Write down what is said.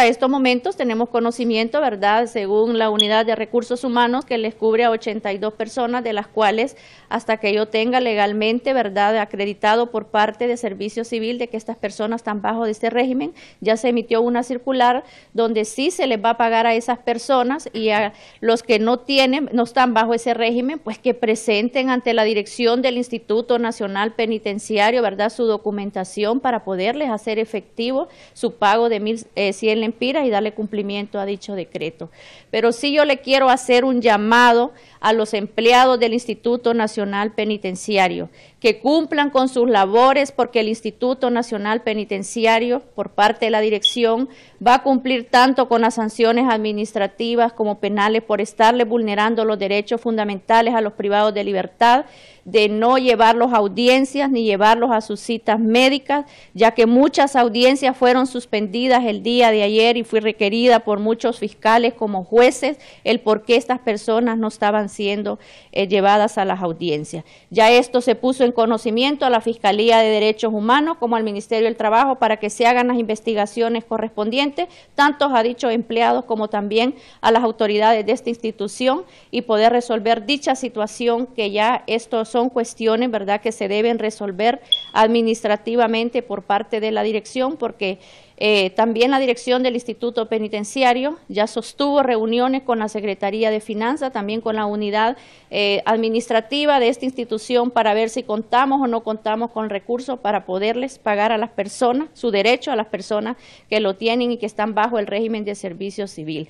hasta estos momentos tenemos conocimiento, ¿verdad? Según la unidad de recursos humanos que les cubre a 82 personas, de las cuales hasta que yo tenga legalmente, ¿verdad? Acreditado por parte de Servicio Civil de que estas personas están bajo de este régimen, ya se emitió una circular donde sí se les va a pagar a esas personas y a los que no tienen, no están bajo ese régimen, pues que presenten ante la dirección del Instituto Nacional Penitenciario, ¿verdad? Su documentación para poderles hacer efectivo su pago de 1.100 y darle cumplimiento a dicho decreto. Pero sí yo le quiero hacer un llamado a los empleados del Instituto Nacional Penitenciario, que cumplan con sus labores porque el Instituto Nacional Penitenciario, por parte de la dirección, va a cumplir tanto con las sanciones administrativas como penales por estarle vulnerando los derechos fundamentales a los privados de libertad de no llevarlos a audiencias ni llevarlos a sus citas médicas, ya que muchas audiencias fueron suspendidas el día de ayer y fui requerida por muchos fiscales como jueces el por qué estas personas no estaban siendo eh, llevadas a las audiencias. Ya esto se puso en conocimiento a la Fiscalía de Derechos Humanos como al Ministerio del Trabajo para que se hagan las investigaciones correspondientes, tanto a dichos empleados como también a las autoridades de esta institución y poder resolver dicha situación que ya estos son cuestiones, ¿verdad?, que se deben resolver administrativamente por parte de la dirección, porque eh, también la dirección del Instituto Penitenciario ya sostuvo reuniones con la Secretaría de Finanzas, también con la unidad eh, administrativa de esta institución para ver si contamos o no contamos con recursos para poderles pagar a las personas, su derecho a las personas que lo tienen y que están bajo el régimen de servicio civil.